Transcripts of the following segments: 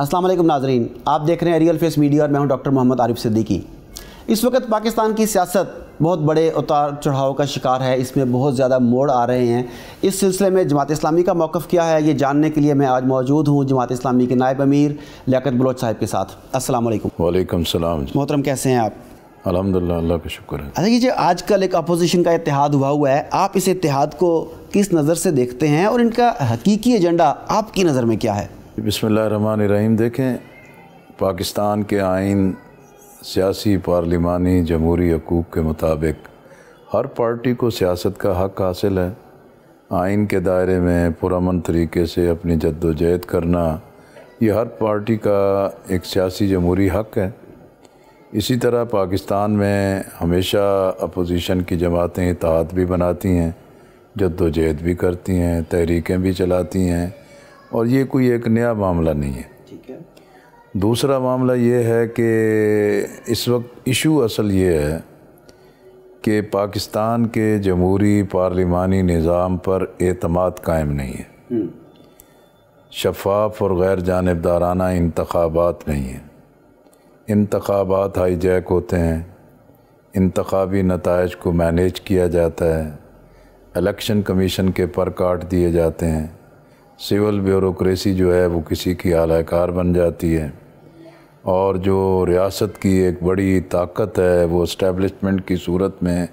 असल नाजरीन आप देख रहे हैं रियल फेस मीडिया और मैं हूं डॉक्टर मोहम्मद आरिफ सिद्दीकी इस वक्त पाकिस्तान की सियासत बहुत बड़े उतार चढ़ाव का शिकार है इसमें बहुत ज़्यादा मोड़ आ रहे हैं इस सिलसिले में जमात इस्लामी का मौक़ क्या है ये जानने के लिए मैं आज मौजूद हूँ जमात इस्लामी के नायब अमीर लियात बलोच साहब के साथ असल वालेकुम मोहतरम कैसे हैं आप अलहमदिल्ला का शुक्र है अच्छा ये आजकल एक अपोजिशन का इतिहाद हुआ हुआ है आप इस इतिहाद को किस नज़र से देखते हैं और इनका हकीकी एजेंडा आपकी नज़र में क्या है बसमीम देखें पाकिस्तान के आइन सियासी पार्लिमानी जमहूरी हकूक़ के मुताबिक हर पार्टी को सियासत का हक़ हासिल है आइन के दायरे में पुरमन तरीके से अपनी जद्दोजहद करना ये हर पार्टी का एक सियासी जमहूरी हक़ है इसी तरह पाकिस्तान में हमेशा अपोजिशन की जमातें इतिहाद भी बनाती हैं जद्दोजहद भी करती हैं तहरीकें भी चलाती हैं और ये कोई एक नया मामला नहीं है ठीक है दूसरा मामला ये है कि इस वक्त इशू असल ये है कि पाकिस्तान के जमहूरी पार्लिमानी निज़ाम पर अतमाद कायम नहीं है हम्म। शफाफ और गैर जानबदाराना इंतबात नहीं है इंतबात हाईजैक होते हैं इंतबी नतज को मैनेज किया जाता है इलेक्शन कमीशन के पर काट दिए जाते हैं सिविल ब्यूरोसी जो है वो किसी की आलाकार बन जाती है और जो रियासत की एक बड़ी ताकत है वो इस्टेबलिशमेंट की सूरत में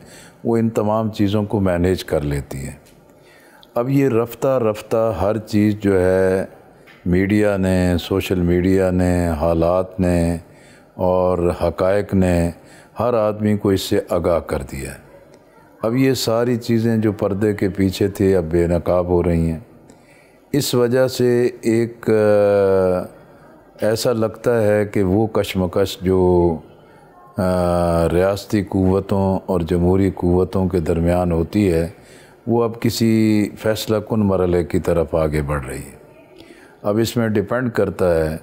वो इन तमाम चीज़ों को मैनेज कर लेती है अब ये रफ्ता रफ्ता हर चीज़ जो है मीडिया ने सोशल मीडिया ने हालात ने और हकायक ने हर आदमी को इससे आगाह कर दिया है अब ये सारी चीज़ें जो पर्दे के पीछे थी अब बेनकाब हो रही हैं इस वजह से एक ऐसा लगता है कि वो कशमकश जो रियासती क़वतों और जमहूरी क़वतों के दरमियान होती है वो अब किसी फ़ैसला कन मरल की तरफ आगे बढ़ रही है अब इसमें डिपेंड करता है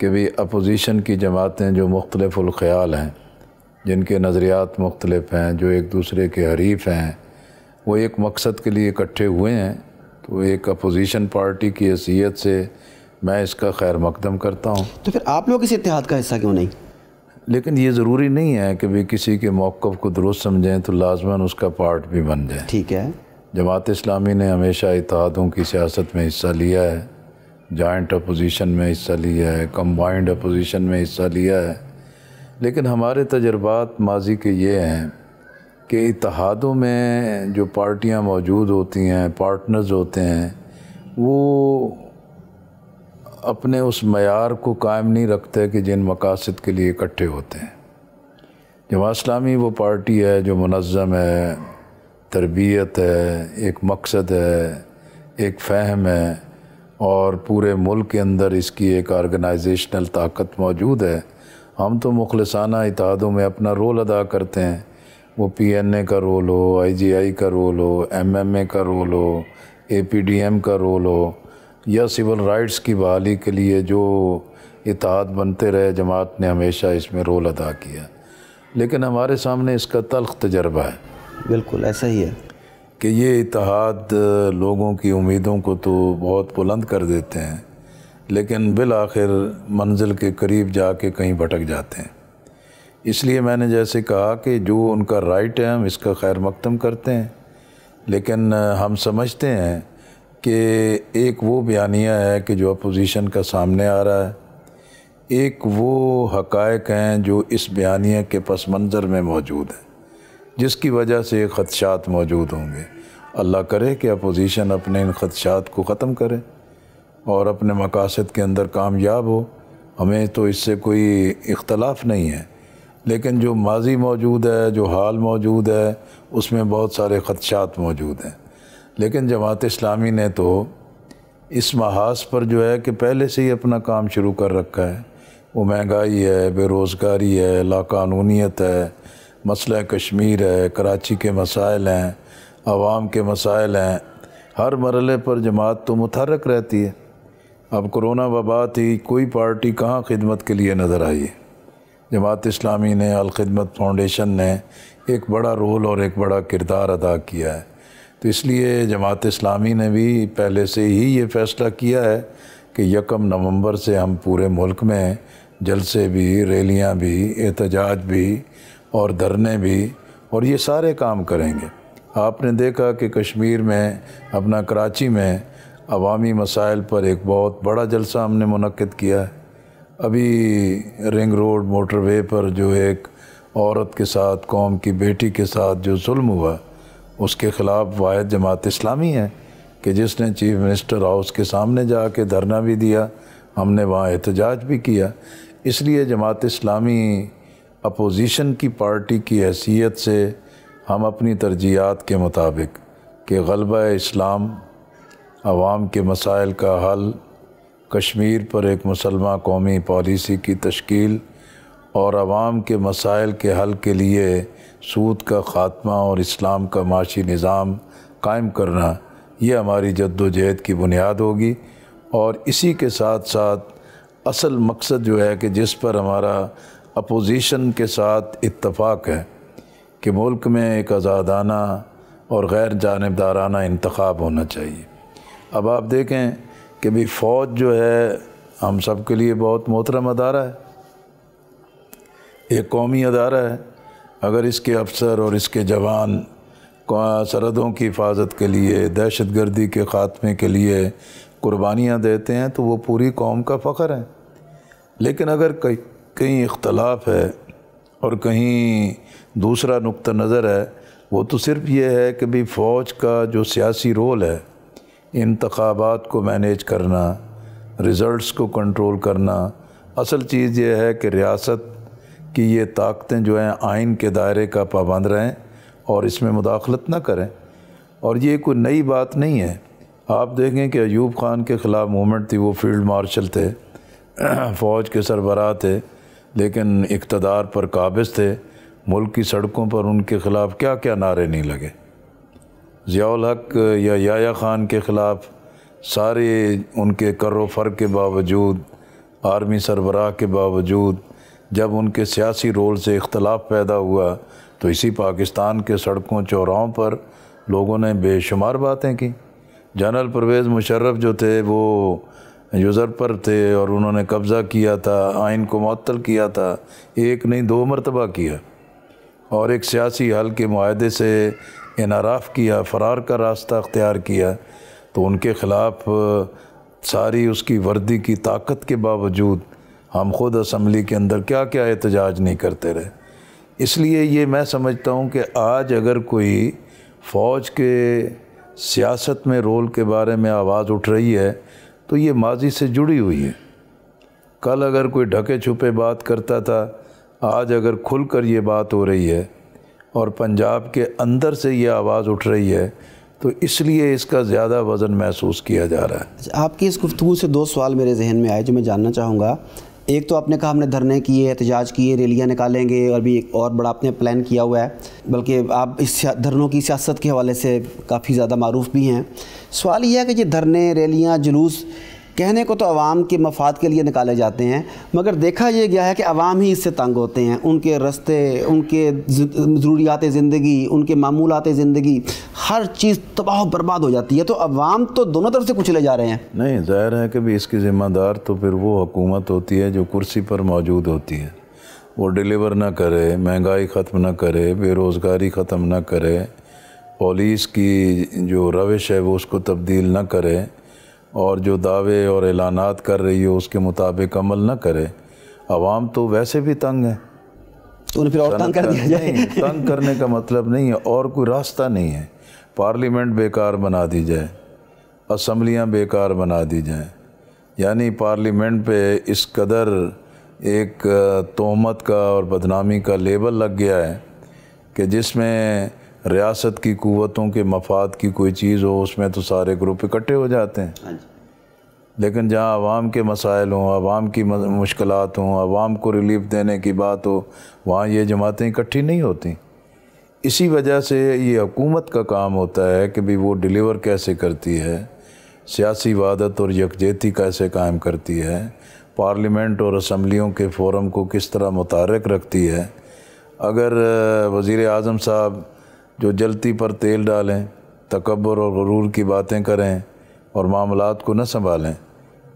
कि भाई अपोजिशन की जमातें जो मुख्तलफ़ल हैं जिनके नज़रियात मुख्तलफ़ हैं जो एक दूसरे के हरीफ हैं वो एक मकसद के लिए इकट्ठे हुए हैं तो एक अपोजिशन पार्टी की हैसियत से मैं इसका खैर मकदम करता हूँ तो फिर आप लोग इस इतिहाद का हिस्सा क्यों नहीं लेकिन ये ज़रूरी नहीं है कि भाई किसी के मौक़ को दुरुस्त समझें तो लाजमन उसका पार्ट भी बन जाए ठीक है जमात इस्लामी ने हमेशा इतिहादों की सियासत में हिस्सा लिया है जॉइंट अपोजिशन में हिस्सा लिया है कम्बाइंड अपोजिशन में हिस्सा लिया है लेकिन हमारे तजर्बात माजी के ये हैं कि इतिहादों में जो पार्टियां मौजूद होती हैं पार्टनर्स होते हैं वो अपने उस मैार को कायम नहीं रखते कि जिन मकासद के लिए इकट्ठे होते हैं जमा इस्लामी वो पार्टी है जो मनज़म है तरबियत है एक मकसद है एक फ़हम है और पूरे मुल्क के अंदर इसकी एक आर्गेनाइजेशनल ताकत मौजूद है हम तो मुखलसाना इतिहादों में अपना रोल अदा करते हैं वो पीएनए का रोल हो आईजीआई का रोल हो एमएमए का रोल हो एपीडीएम का रोल हो या सिविल राइट्स की बहाली के लिए जो इतिहाद बनते रहे जमात ने हमेशा इसमें रोल अदा किया लेकिन हमारे सामने इसका तलख तजर्बा है बिल्कुल ऐसा ही है कि ये इतिहाद लोगों की उम्मीदों को तो बहुत बुलंद कर देते हैं लेकिन बिल आखिर मंजिल के करीब जाके कहीं भटक जाते हैं इसलिए मैंने जैसे कहा कि जो उनका राइट है हम इसका खैर मकदम करते हैं लेकिन हम समझते हैं कि एक वो बयानिया है कि जो अपोजिशन का सामने आ रहा है एक वो हकायक हैं जो इस बयानिया के पस मंज़र में मौजूद हैं जिसकी वजह से ख़दशात मौजूद होंगे अल्लाह करे कि अपोजिशन अपने इन ख़दशात को ख़त्म करे और अपने मकासद के अंदर कामयाब हो हमें तो इससे कोई इख्तलाफ नहीं है लेकिन जो माजी मौजूद है जो हाल मौजूद है उसमें बहुत सारे ख़दशात मौजूद हैं लेकिन जमात इस्लामी ने तो इस महाज पर जो है कि पहले से ही अपना काम शुरू कर रखा है वो महंगाई है बेरोज़गारी है लाकानूनीत है मसला कश्मीर है कराची के मसाइल हैं आवाम के मसाइल हैं हर मरल पर जमात तो मुतहरक रहती है अब कोरोना वबा थी कोई पार्टी कहाँ खिदमत के लिए नज़र आई है जमात इस्लामी ने अलखदमत फाउंडेशन ने एक बड़ा रोल और एक बड़ा किरदार अदा किया है तो इसलिए जमात इस्लामी ने भी पहले से ही ये फ़ैसला किया है कि यकम नवंबर से हम पूरे मुल्क में जलसे भी रैलियाँ भी एहतजाज भी और धरने भी और ये सारे काम करेंगे आपने देखा कि कश्मीर में अपना कराची में अवामी मसाइल पर एक बहुत बड़ा जलसा हमने मनक़द किया है अभी रिंग रोड मोटरवे पर जो एक औरत के साथ कौम की बेटी के साथ जो जुल्म हुआ उसके ख़िलाफ़ वायद जमात इस्लामी है कि जिसने चीफ़ मिनिस्टर हाउस के सामने जा के धरना भी दिया हमने वहाँ एहतजाज भी किया इसलिए जमात इस्लामी अपोजिशन की पार्टी की हैसियत से हम अपनी तरजीहत के मुताबिक कि गलबा इस्लाम आवाम के मसाइल का हल कश्मीर पर एक मुसलमान कौमी पॉलिसी की तश्कील और आवाम के मसाइल के हल के लिए सूद का ख़ात्मा और इस्लाम का माशी निज़ाम कायम करना ये हमारी जद्दोजहद की बुनियाद होगी और इसी के साथ साथ असल मकसद जो है कि जिस पर हमारा अपोजिशन के साथ इतफाक़ है कि मुल्क में एक आज़ादाना और गैर जानबदाराना इंतखब होना चाहिए अब आप देखें कि भाई फ़ौज जो है हम सब के लिए बहुत मोहतरम अदारा है एक कौमी अदारा है अगर इसके अफसर और इसके जवान सरहदों की हिफाजत के लिए दहशत गर्दी के ख़ात्मे के लिए कुर्बानियाँ देते हैं तो वो पूरी कौम का फ़ख्र है लेकिन अगर कहीं कहीं इख्तलाफ है और कहीं दूसरा नुक़ नज़र है वो तो सिर्फ ये है कि भाई फ़ौज का जो सियासी रोल है इंतबात को मैनेज करना रिज़ल्ट को कंट्रोल करना असल चीज़ ये है कि रियासत की ये ताकतें जो हैं आइन के दायरे का पाबंद रहें और इसमें मुदाखलत ना करें और ये कोई नई बात नहीं है आप देखें कि अयूब ख़ान के ख़िलाफ़ मूवमेंट थी वो फील्ड मार्शल थे फ़ौज के सरबराह थे लेकिन इकतदार पर काबज़ थे मुल्क की सड़कों पर उनके ख़िलाफ़ क्या क्या नारे नहीं लगे ज़ियाल हक या याया ख़ान के ख़िलाफ़ सारे उनके करो फर के बावजूद आर्मी सरबराह के बावजूद जब उनके सियासी रोल से इख्तलाफ पैदा हुआ तो इसी पाकिस्तान के सड़कों चौराहों पर लोगों ने बेशुमार बातें की जनरल परवेज़ मुशर्रफ जो थे वो यूज़र पर थे और उन्होंने कब्ज़ा किया था आइन को मअतल किया था एक नहीं दो मरतबा किया और एक सियासी हल के माहदे से इनाराफ़ किया फ़रार का रास्ता अख्तियार किया तो उनके ख़िलाफ़ सारी उसकी वर्दी की ताकत के बावजूद हम खुद असम्बली के अंदर क्या क्या एहतजाज नहीं करते रहे इसलिए ये मैं समझता हूँ कि आज अगर कोई फ़ौज के सियासत में रोल के बारे में आवाज़ उठ रही है तो ये माजी से जुड़ी हुई है कल अगर कोई ढके छुपे बात करता था आज अगर खुलकर ये बात हो रही है और पंजाब के अंदर से ये आवाज़ उठ रही है तो इसलिए इसका ज़्यादा वज़न महसूस किया जा रहा है अच्छा, आपकी इस गुफ्तु से दो सवाल मेरे जहन में आए जो मैं जानना चाहूँगा एक तो आपने कहा हमने धरने किए एहतजाज किए रैलियाँ निकालेंगे और भी एक और बड़ा आपने प्लान किया हुआ है बल्कि आप इस धरनों की सियासत के हवाले से काफ़ी ज़्यादा मरूफ भी हैं सवाल यह है कि ये धरने रैलियाँ जुलूस कहने को तो आवाम के मफाद के लिए निकाले जाते हैं मगर देखा यह गया है कि आवाम ही इससे तंग होते हैं उनके रस्ते उनके ज़रूरियात ज़िंदगी उनके मामूलत ज़िंदगी हर चीज़ तबाह बर्बाद हो जाती है तो अवाम तो दोनों तरफ से ले जा रहे हैं नहीं ज़ाहिर है कि भी इसकी ज़िम्मेदार तो फिर वो हकूमत होती है जो कुर्सी पर मौजूद होती है वो डिलीवर ना करे महंगाई ख़त्म ना करे बेरोज़गारी ख़त्म ना करे पुलिस की जो रविश है वो उसको तब्दील ना करे और जो दावे और ऐलानात कर रही हो उसके मुताबिक अमल ना करे आवाम तो वैसे भी तंग है तो फिर और तंग कर दिया जाए तंग करने का मतलब नहीं है और कोई रास्ता नहीं है पार्लियामेंट बेकार बना दी जाए असम्बलियाँ बेकार बना दी जाएँ यानी पार्लियामेंट पे इस कदर एक तोहमत का और बदनामी का लेबल लग गया है कि जिसमें रियासत की कुवतों के मफाद की कोई चीज़ हो उसमें तो सारे ग्रुप इकट्ठे हो जाते हैं हाँ लेकिन जहाँ आवाम के मसाइल हों आवाम की मुश्किल हों आवाम को रिलीफ देने की बात हो वहाँ ये जमातें इकट्ठी नहीं होती इसी वजह से ये हकूमत का काम होता है कि भी वो डिलीवर कैसे करती है सियासी वादत और यकजहती कैसे कायम करती है पार्लियामेंट और असम्बलियों के फोरम को किस तरह मुतारक रखती है अगर वज़ी अजम साहब जो जलती पर तेल डालें तकबर और गरूर की बातें करें और मामलात को न संभालें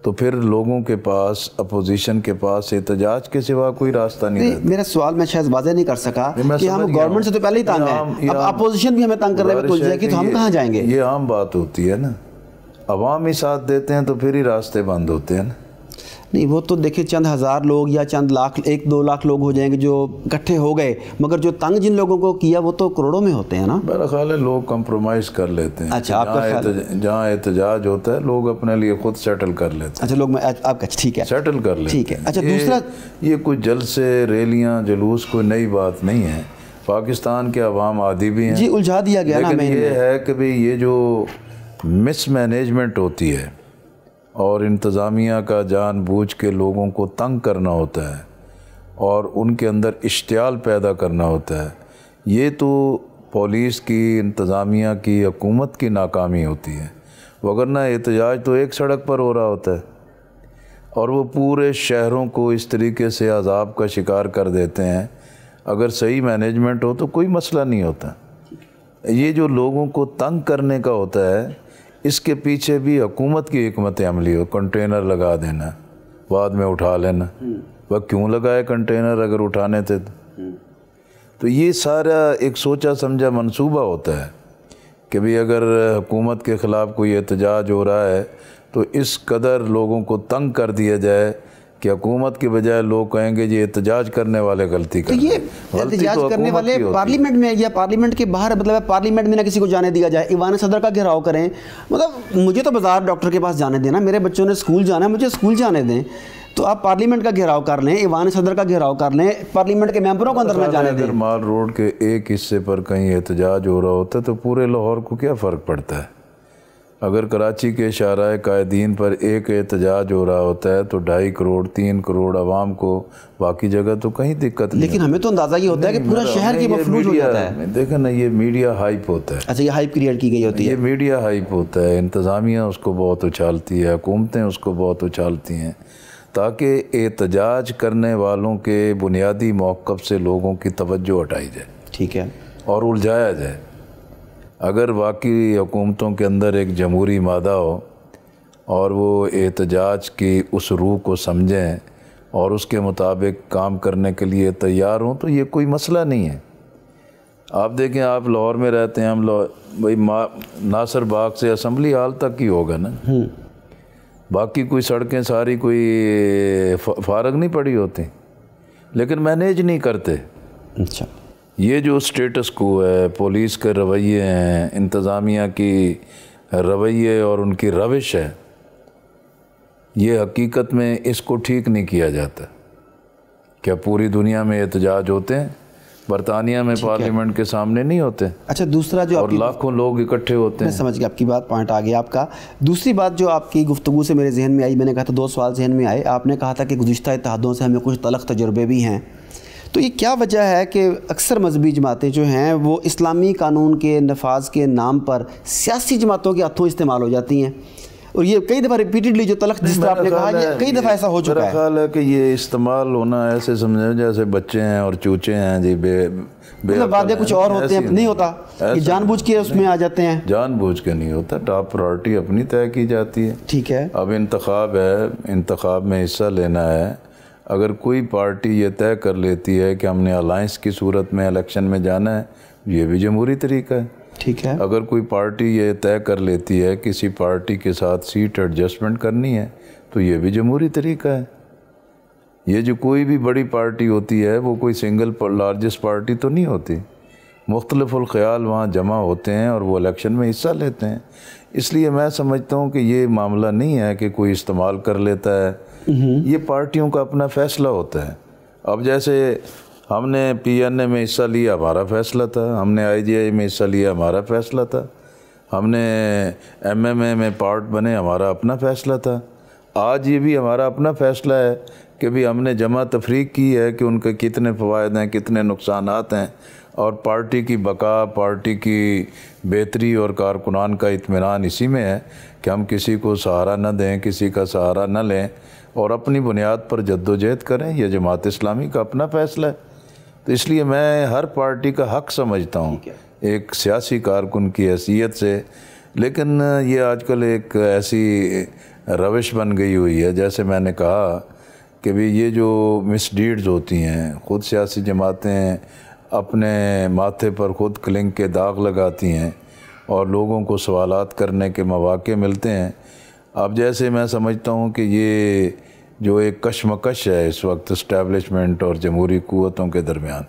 तो फिर लोगों के पास अपोजिशन के पास एहतजाज के सिवा कोई रास्ता नहीं, मेरा सवाल मैं शायद वाजह नहीं कर सका कि हम गवर्नमेंट से तो पहले ही तंग हैं अब अपोजिशन भी हमें तंग कर रहे हैं तो हम कहाँ जाएंगे ये आम बात होती है ना अवाम ही साथ देते हैं तो फिर ही रास्ते बंद होते हैं ना नहीं वो तो देखिए चंद हज़ार लोग या चंद लाख एक दो लाख लोग हो जाएंगे जो इकट्ठे हो गए मगर जो तंग जिन लोगों को किया वो तो करोड़ों में होते हैं ना मेरा ख्याल है लोग कम्प्रोमाइज़ कर लेते हैं अच्छा आपका जहाँ एहतजाज होता है लोग अपने लिए खुद सेटल कर लेते हैं अच्छा लोग आपका अच्छा, ठीक है सेटल कर लेते ठीक है अच्छा दूसरा ये जल जलसे रैलियाँ जुलूस कोई नई बात नहीं है पाकिस्तान के अवाम आदि भी हैं जी उलझा दिया गया लेकिन ना ये है कि भाई ये जो मिसमैनेजमेंट होती है और इंतज़ामिया का जानबूझ के लोगों को तंग करना होता है और उनके अंदर इश्तियाल पैदा करना होता है ये तो पुलिस की इंतज़ामिया की हकूमत की नाकामी होती है वगरना एहतजाज तो एक सड़क पर हो रहा होता है और वो पूरे शहरों को इस तरीके से अजाब का शिकार कर देते हैं अगर सही मैनेजमेंट हो तो कोई मसला नहीं होता ये जो लोगों को तंग करने का होता है इसके पीछे भी हुकूमत की हमत अमली हो कंटेनर लगा देना बाद में उठा लेना हम्म। वह क्यों लगाए कंटेनर अगर उठाने थे हम्म। तो ये सारा एक सोचा समझा मंसूबा होता है कि भाई अगर हुकूमत के ख़िलाफ़ कोई एहतजाज हो रहा है तो इस कदर लोगों को तंग कर दिया जाए कि हुकूमत के बजाय लोग कहेंगे ये एहतजाज करने वाले गलती कर तो ये तो एहतजाज तो करने वाले पार्लियामेंट में या पार्लियामेंट के बाहर मतलब पार्लियामेंट में ना किसी को जाने दिया जाए ईवान सदर का घेराव करें मतलब मुझे तो बाजार डॉक्टर के पास जाने देना मेरे बच्चों ने स्कूल जाना है मुझे स्कूल जाने दें तो आप पार्लियामेंट का घेराव कर लें ईवान सदर का घेराव कर लें पार्लियामेंट के मेंबरों को अंदर ना जाने दें माल रोड के एक हिस्से पर कहीं एहतजाज हो रहा होता है तो पूरे लाहौर को क्या फ़र्क पड़ता है अगर कराची के शारा कायदीन पर एक एहतजाज हो रहा होता है तो ढाई करोड़ तीन करोड़ आवाम को बाकी जगह तो कहीं दिक्कत नहीं लेकिन हमें तो अंदाज़ा ये होता है कि पूरा शहर की मफलूज हो जाता है देखा ना ये मीडिया हाइप होता है अच्छा ये हाइप क्रिएट की गई होती है ये मीडिया हाइप होता है इंतज़ामिया उसको बहुत उछालती है हुकूमतें उसको बहुत उछालती हैं ताकि एहतजाज करने वालों के बुनियादी मौक़ से लोगों की तवज्जो हटाई जाए ठीक है और उलझाया जाए अगर वाकई हुकूमतों के अंदर एक जमहूरी मादा हो और वो एहतजाज की उस रूह को समझें और उसके मुताबिक काम करने के लिए तैयार हों तो ये कोई मसला नहीं है आप देखें आप लाहौर में रहते हैं हम भाई नासर बाग से असम्बली हाल तक ही होगा ना हम्म। बाकी कोई सड़कें सारी कोई फारग नहीं पड़ी होती लेकिन मैनेज नहीं करते अच्छा ये जो स्टेटस को है पुलिस के रवैये हैं इंतज़ामिया की रवैये और उनकी रविश है ये हकीकत में इसको ठीक नहीं किया जाता क्या पूरी दुनिया में एहतजाज होते हैं बरतानिया में पार्लियामेंट के सामने नहीं होते अच्छा दूसरा जो और लाखों लोग इकट्ठे होते हैं समझ गया आपकी बात पॉइंट आ गया आपका दूसरी बात जो आपकी गुफ्तु से मेरे जहन में आई मैंने कहा था दो सवाल जहन में आए आपने कहा था कि गुज्त इतिहादों से हमें कुछ तलख तजुर्बे भी हैं तो ये क्या वजह है कि अक्सर मजहबी जमातें जो हैं वो इस्लामी कानून के नफाज के नाम पर सियासी जमातों के हाथों इस्तेमाल हो जाती हैं और ये कई दफ़ा रिपीटेडली जो तलख जिस तरह आपने कहा कई दफ़ा ऐसा हो चुका है ख्याल है कि ये इस्तेमाल होना ऐसे समझे जैसे बच्चे हैं और चूचे हैं जी बे मतलब वादे कुछ और होते हैं नहीं होता कि जानबूझ के उसमें आ जाते हैं जानबूझ के नहीं होता टॉप प्रायोरिटी अपनी तय की जाती है ठीक है अब इंतखब है इंतखब में हिस्सा लेना है अगर कोई पार्टी ये तय कर लेती है कि हमने अलायंस की सूरत में इलेक्शन में जाना है ये भी जमहूरी तरीका है ठीक है अगर कोई पार्टी ये तय कर लेती है किसी पार्टी के साथ सीट एडजस्टमेंट करनी है तो ये भी जमहूरी तरीका है ये जो कोई भी बड़ी पार्टी होती है वो कोई सिंगल लार्जेस्ट पार्टी तो नहीं होती मुख्तलफ़्याल वहाँ जमा होते हैं और वो इलेक्शन में हिस्सा लेते हैं इसलिए मैं समझता हूँ कि ये मामला नहीं है कि कोई इस्तेमाल कर लेता है ये पार्टियों का अपना फैसला होता है अब जैसे हमने पीएनए में हिस्सा लिया हमारा फैसला था हमने आईजीआई में हिस्सा लिया हमारा फैसला था हमने एमएमए में पार्ट बने हमारा अपना फैसला था आज ये भी हमारा अपना फैसला है कि भी हमने जमा तफरीक की है कि उनके कितने फ़वाद हैं कितने नुकसान हैं और पार्टी की बका पार्टी की बेहतरी और कारकुनान का इतमान इसी में है कि हम किसी को सहारा न दें किसी का सहारा न लें और अपनी बुनियाद पर जद्दोजहद करें यह जमात इस्लामी का अपना फैसला है तो इसलिए मैं हर पार्टी का हक समझता हूँ एक सियासी कारकुन की हैसियत से लेकिन ये आजकल एक ऐसी रविश बन गई हुई है जैसे मैंने कहा कि भाई ये जो मिसडीड्स होती हैं ख़ुद सियासी जमातें अपने माथे पर ख़ुद क्लिंग के दाग लगाती हैं और लोगों को सवालात करने के मौाक़े मिलते हैं अब जैसे मैं समझता हूँ कि ये जो एक कशमकश है इस वक्त इस्टेबलिशमेंट और जमहूरी क़वतों के दरमियान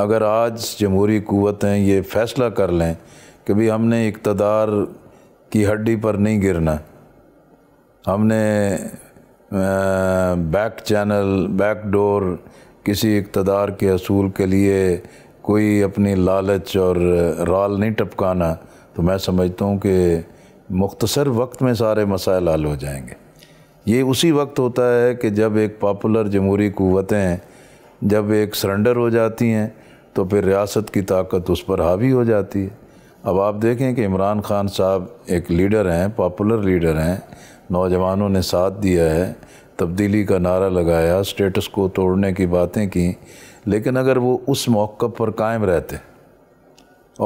अगर आज जमहूरी क़वतें ये फ़ैसला कर लें कि भाई हमने इकतदार की हड्डी पर नहीं गिरना हमने बैक चैनल बैक डोर किसी इकतदार के असूल के लिए कोई अपनी लालच और राल नहीं टपकाना तो मैं समझता हूँ कि मुख्तसर वक्त में सारे मसाइल हल हो जाएंगे ये उसी वक्त होता है कि जब एक पॉपुलर जमहूरी क़वतें जब एक सरेंडर हो जाती हैं तो फिर रियासत की ताकत उस पर हावी हो जाती है अब आप देखें कि इमरान खान साहब एक लीडर हैं पॉपुलर लीडर हैं नौजवानों ने साथ दिया है तब्दीली का नारा लगाया स्टेटस को तोड़ने की बातें की लेकिन अगर वो उस मौक़ पर कायम रहते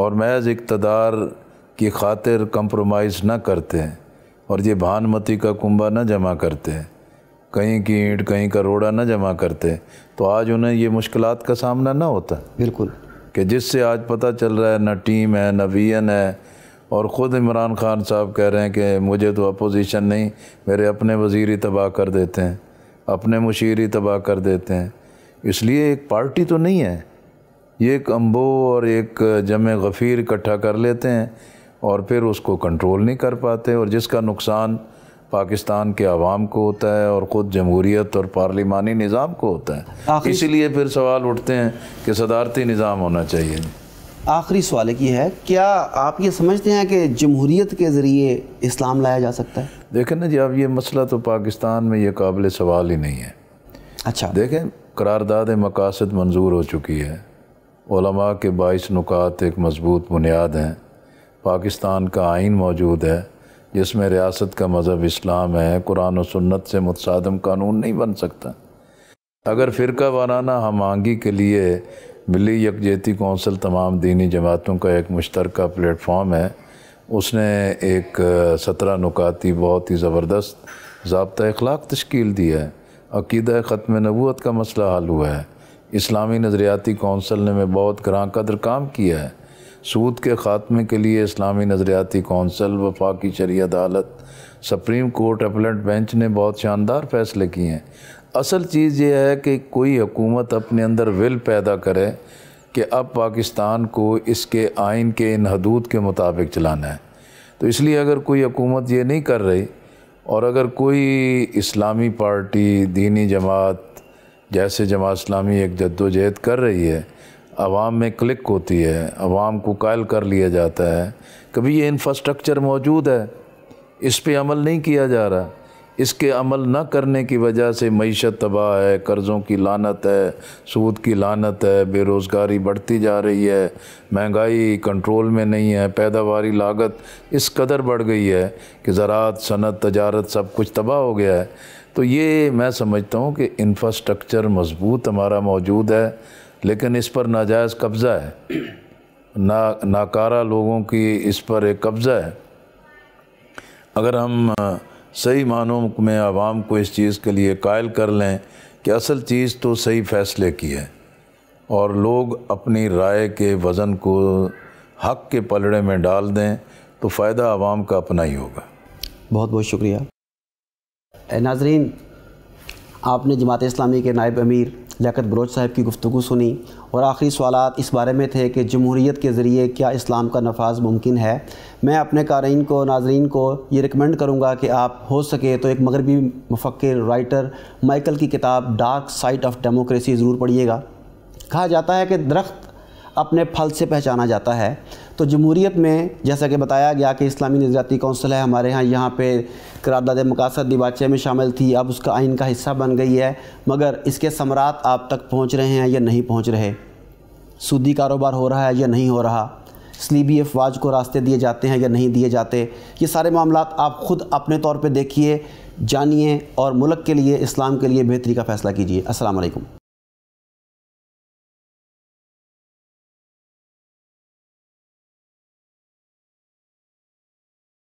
और महज इकतदार की खातिर कंप्रोमाइज़ न करते हैं और ये भानुमति का कुंभा न जमा करते कहीं की ईंट कहीं का रोड़ा न जमा करते तो आज उन्हें ये मुश्किल का सामना ना होता बिल्कुल कि जिससे आज पता चल रहा है ना टीम है ना वी है और ख़ुद इमरान खान साहब कह रहे हैं कि मुझे तो अपोजिशन नहीं मेरे अपने वजीर ही तबाह कर देते हैं अपने मुशीर ही तबाह कर देते हैं इसलिए एक पार्टी तो नहीं है ये एक अम्बो और एक जम गफ़ीर इकट्ठा कर लेते हैं और फिर उसको कंट्रोल नहीं कर पाते और जिसका नुकसान पाकिस्तान के आवाम को होता है और ख़ुद जमहूरीत और पार्लिमानी निज़ाम को होता है इसीलिए फिर सवाल उठते हैं कि सदारती निज़ाम होना चाहिए आखिरी सवाल ये है क्या आप ये समझते हैं कि जमहूरीत के ज़रिए इस्लाम लाया जा सकता है देखें ना जी अब ये मसला तो पाकिस्तान में ये काबिल सवाल ही नहीं है अच्छा देखें करारदाद मकासद मंजूर हो चुकी है के बाईस नुकात एक मजबूत बुनियाद हैं पाकिस्तान का आइन मौजूद है जिसमें रियासत का मज़हब इस्लाम है कुरान और सुन्नत से मुतसादम कानून नहीं बन सकता अगर फ़िरका वाराना हम आँगी के लिए मिली यकजहती कौंसिल तमाम दीनी जमातों का एक मुश्तरक प्लेटफॉर्म है उसने एक सत्रह नुकाती बहुत ही ज़बरदस्त जबता अखलाक तश्कील दी है अकीद ख़त्म नबूत का मसला हल हुआ है इस्लामी नज़रियाती कौंसिल ने में बहुत ग्रां कदर काम किया है सूद के ख़ात्मे के लिए इस्लामी नज़रियाती कौंसल वफाकी शरी अदालत सुप्रीम कोर्ट अपलेंट बेंच ने बहुत शानदार फैसले किए हैं असल चीज़ यह है कि कोई हुकूमत अपने अंदर विल पैदा करे कि अब पाकिस्तान को इसके आइन के इन हदूद के मुताबिक चलाना है तो इसलिए अगर कोई हुकूमत ये नहीं कर रही और अगर कोई इस्लामी पार्टी दीनी जमात जैसे जमात इस्लामी एक जद्दोजहद कर रही है आवाम में क्लिक होती है आवाम को कायल कर लिया जाता है कभी ये इंफ्रास्ट्रक्चर मौजूद है इस पर अमल नहीं किया जा रहा इसके अमल न करने की वजह से मीशत तबाह है कर्ज़ों की लानत है सूद की लानत है बेरोज़गारी बढ़ती जा रही है महंगाई कंट्रोल में नहीं है पैदावार लागत इस कदर बढ़ गई है कि ज़रात सनत तजारत सब कुछ तबाह हो गया है तो ये मैं समझता हूँ कि इंफ्रास्ट्रक्चर मज़बूत हमारा मौजूद है लेकिन इस पर नाजायज़ कब्ज़ा है ना नाकारा लोगों की इस पर एक कब्ज़ा है अगर हम सही मानों में आवाम को इस चीज़ के लिए कायल कर लें कि असल चीज़ तो सही फ़ैसले की है और लोग अपनी राय के वज़न को हक के पलड़े में डाल दें तो फ़ायदा आवाम का अपना ही होगा बहुत बहुत शुक्रिया नाजरीन आपने जमात इस्लामी के नायब अमीर लियात बलोच साहब की गुफ्तु सुनी और आखिरी सवाल इस बारे में थे कि जमहूरीत के ज़रिए क्या इस्लाम का नफाज मुमकिन है मैं अपने कारीन को नाजरन को ये रिकमेंड करूँगा कि आप हो सके तो एक मगरबी मफ़क्र राइटर माइकल की किताब डार्क साइट ऑफ डेमोक्रेसी ज़रूर पढ़िएगा कहा जाता है कि दरख्त अपने फल से पहचाना जाता है तो जमहूरीत में जैसा कि बताया गया कि इस्लामी नजराती कौंसिल है हमारे यहाँ यहाँ पे करारदाद मकासद दिबाचे में शामिल थी अब उसका आइन का हिस्सा बन गई है मगर इसके समरात आप तक पहुँच रहे हैं या नहीं पहुँच रहे सूदी कारोबार हो रहा है या नहीं हो रहा स्लीबी अफवाज को रास्ते दिए जाते हैं या नहीं दिए जाते ये सारे मामला आप ख़ुद अपने तौर पर देखिए जानिए और मुल्क के लिए इस्लाम के लिए बेहतरी का फ़ैसला कीजिए असलकम